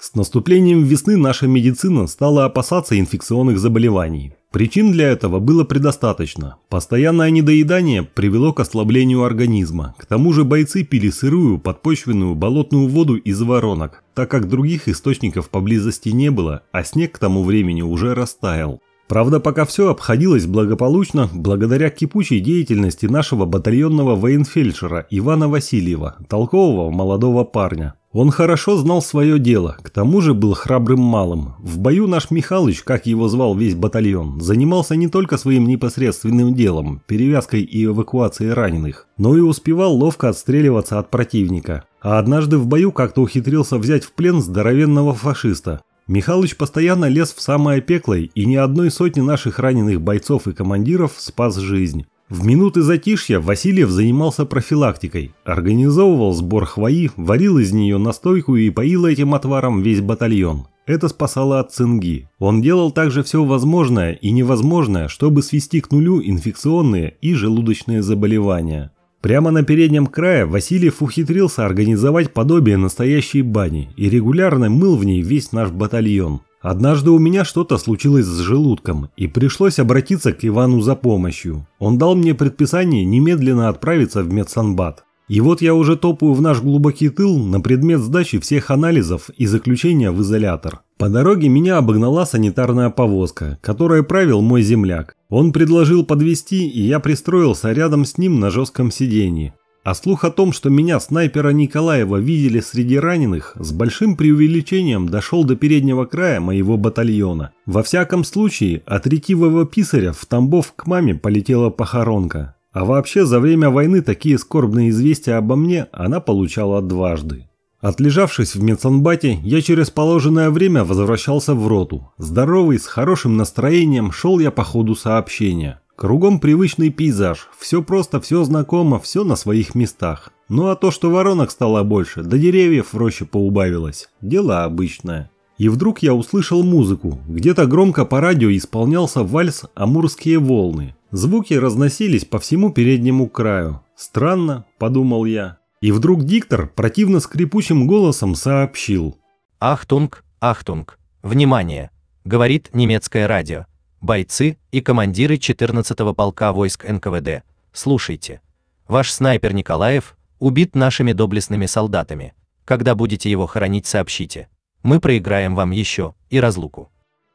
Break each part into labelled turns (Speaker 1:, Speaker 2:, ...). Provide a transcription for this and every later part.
Speaker 1: С наступлением весны наша медицина стала опасаться инфекционных заболеваний. Причин для этого было предостаточно. Постоянное недоедание привело к ослаблению организма. К тому же бойцы пили сырую, подпочвенную, болотную воду из воронок, так как других источников поблизости не было, а снег к тому времени уже растаял. Правда, пока все обходилось благополучно благодаря кипучей деятельности нашего батальонного военфельдшера Ивана Васильева, толкового молодого парня, он хорошо знал свое дело, к тому же был храбрым малым. В бою наш Михалыч, как его звал весь батальон, занимался не только своим непосредственным делом, перевязкой и эвакуацией раненых, но и успевал ловко отстреливаться от противника. А однажды в бою как-то ухитрился взять в плен здоровенного фашиста. Михалыч постоянно лез в самое пекло, и ни одной сотни наших раненых бойцов и командиров спас жизнь. В минуты затишья Васильев занимался профилактикой, организовывал сбор хвои, варил из нее настойку и поил этим отваром весь батальон. Это спасало от цинги. Он делал также все возможное и невозможное, чтобы свести к нулю инфекционные и желудочные заболевания. Прямо на переднем крае Васильев ухитрился организовать подобие настоящей бани и регулярно мыл в ней весь наш батальон. Однажды у меня что-то случилось с желудком, и пришлось обратиться к Ивану за помощью. Он дал мне предписание немедленно отправиться в медсанбат. И вот я уже топаю в наш глубокий тыл на предмет сдачи всех анализов и заключения в изолятор. По дороге меня обогнала санитарная повозка, которой правил мой земляк. Он предложил подвести, и я пристроился рядом с ним на жестком сиденье. А слух о том, что меня, снайпера Николаева, видели среди раненых, с большим преувеличением дошел до переднего края моего батальона. Во всяком случае, от ретивого писаря в Тамбов к маме полетела похоронка. А вообще, за время войны такие скорбные известия обо мне она получала дважды. Отлежавшись в медсанбате, я через положенное время возвращался в роту. Здоровый, с хорошим настроением шел я по ходу сообщения. Кругом привычный пейзаж, все просто, все знакомо, все на своих местах. Ну а то, что воронок стало больше, да деревьев в роще поубавилось, дело обычное. И вдруг я услышал музыку, где-то громко по радио исполнялся вальс «Амурские волны». Звуки разносились по всему переднему краю. Странно, подумал я. И вдруг диктор противно скрипучим голосом сообщил. «Ахтунг, ахтунг, внимание!» – говорит немецкое радио бойцы и командиры 14-го полка войск НКВД, слушайте. Ваш снайпер Николаев убит нашими доблестными солдатами. Когда будете его хоронить, сообщите. Мы проиграем вам еще и разлуку.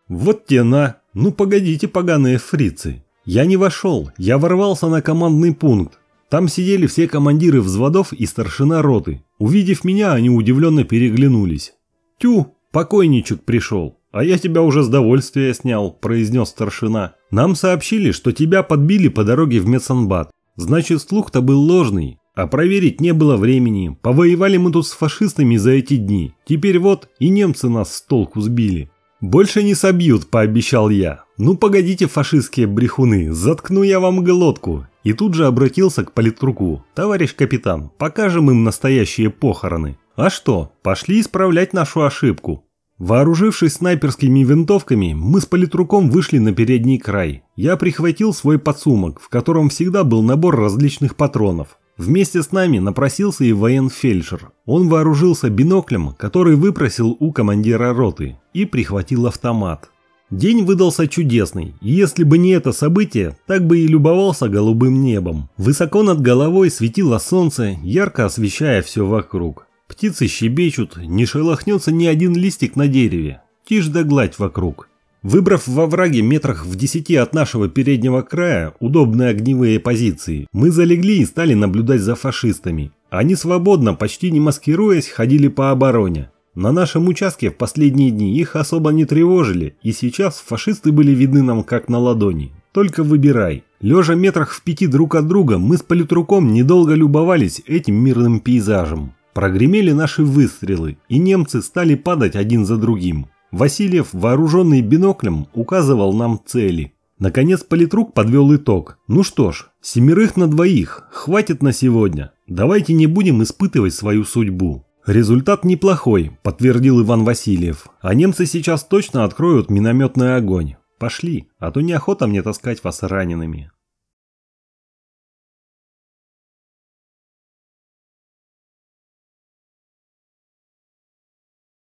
Speaker 1: Вот те на. Ну погодите, поганые фрицы. Я не вошел, я ворвался на командный пункт. Там сидели все командиры взводов и старшина роты. Увидев меня, они удивленно переглянулись. Тю, покойничек пришел. «А я тебя уже с довольствия снял», – произнес старшина. «Нам сообщили, что тебя подбили по дороге в Мецанбат. Значит, слух-то был ложный. А проверить не было времени. Повоевали мы тут с фашистами за эти дни. Теперь вот и немцы нас с толку сбили». «Больше не собьют», – пообещал я. «Ну погодите, фашистские брехуны, заткну я вам глотку». И тут же обратился к политруку. «Товарищ капитан, покажем им настоящие похороны». «А что, пошли исправлять нашу ошибку. Вооружившись снайперскими винтовками, мы с политруком вышли на передний край. Я прихватил свой подсумок, в котором всегда был набор различных патронов. Вместе с нами напросился и военфельдшер. Он вооружился биноклем, который выпросил у командира роты, и прихватил автомат. День выдался чудесный, и если бы не это событие, так бы и любовался голубым небом. Высоко над головой светило солнце, ярко освещая все вокруг. Птицы щебечут, не шелохнется ни один листик на дереве, тишь да гладь вокруг. Выбрав во враге метрах в десяти от нашего переднего края удобные огневые позиции, мы залегли и стали наблюдать за фашистами. Они свободно, почти не маскируясь, ходили по обороне. На нашем участке в последние дни их особо не тревожили, и сейчас фашисты были видны нам как на ладони. Только выбирай. Лежа метрах в пяти друг от друга, мы с политруком недолго любовались этим мирным пейзажем. Прогремели наши выстрелы, и немцы стали падать один за другим. Васильев, вооруженный биноклем, указывал нам цели. Наконец политрук подвел итог. Ну что ж, семерых на двоих, хватит на сегодня. Давайте не будем испытывать свою судьбу. Результат неплохой, подтвердил Иван Васильев. А немцы сейчас точно откроют минометный огонь. Пошли, а то неохота мне таскать вас ранеными.